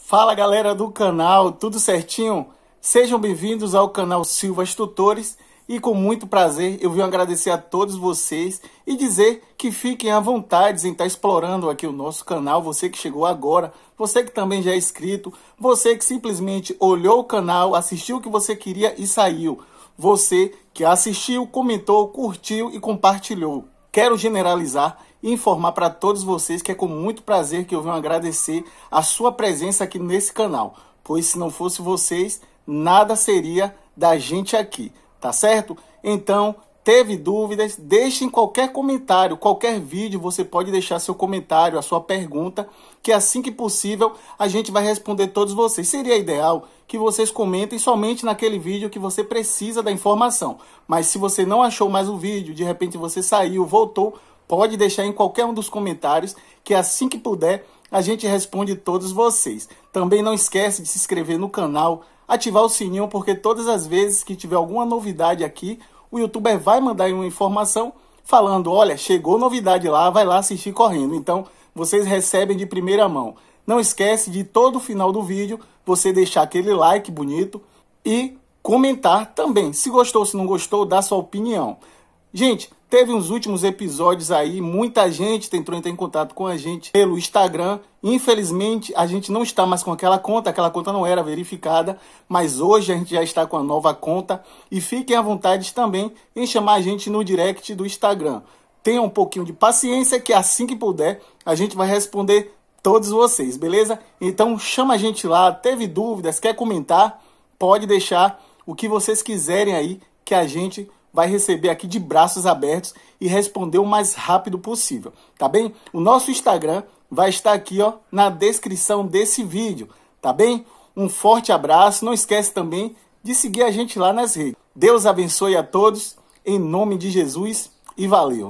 Fala galera do canal, tudo certinho? Sejam bem-vindos ao canal Silvas Tutores e com muito prazer eu venho agradecer a todos vocês e dizer que fiquem à vontade em estar explorando aqui o nosso canal, você que chegou agora, você que também já é inscrito, você que simplesmente olhou o canal, assistiu o que você queria e saiu, você que assistiu, comentou, curtiu e compartilhou quero generalizar e informar para todos vocês que é com muito prazer que eu venho agradecer a sua presença aqui nesse canal, pois se não fosse vocês, nada seria da gente aqui, tá certo? Então, Teve dúvidas? Deixem qualquer comentário, qualquer vídeo, você pode deixar seu comentário, a sua pergunta, que assim que possível a gente vai responder todos vocês. Seria ideal que vocês comentem somente naquele vídeo que você precisa da informação. Mas se você não achou mais o vídeo, de repente você saiu, voltou, pode deixar em qualquer um dos comentários, que assim que puder a gente responde todos vocês. Também não esquece de se inscrever no canal, ativar o sininho, porque todas as vezes que tiver alguma novidade aqui, o youtuber vai mandar uma informação falando: olha, chegou novidade lá, vai lá assistir correndo. Então vocês recebem de primeira mão. Não esquece de todo final do vídeo você deixar aquele like bonito e comentar também. Se gostou, se não gostou, dá sua opinião. Gente, Teve uns últimos episódios aí, muita gente tentou entrar em contato com a gente pelo Instagram. Infelizmente, a gente não está mais com aquela conta, aquela conta não era verificada, mas hoje a gente já está com a nova conta. E fiquem à vontade também em chamar a gente no direct do Instagram. Tenha um pouquinho de paciência, que assim que puder, a gente vai responder todos vocês, beleza? Então chama a gente lá, teve dúvidas, quer comentar, pode deixar o que vocês quiserem aí que a gente vai receber aqui de braços abertos e responder o mais rápido possível, tá bem? O nosso Instagram vai estar aqui, ó, na descrição desse vídeo, tá bem? Um forte abraço, não esquece também de seguir a gente lá nas redes. Deus abençoe a todos, em nome de Jesus e valeu!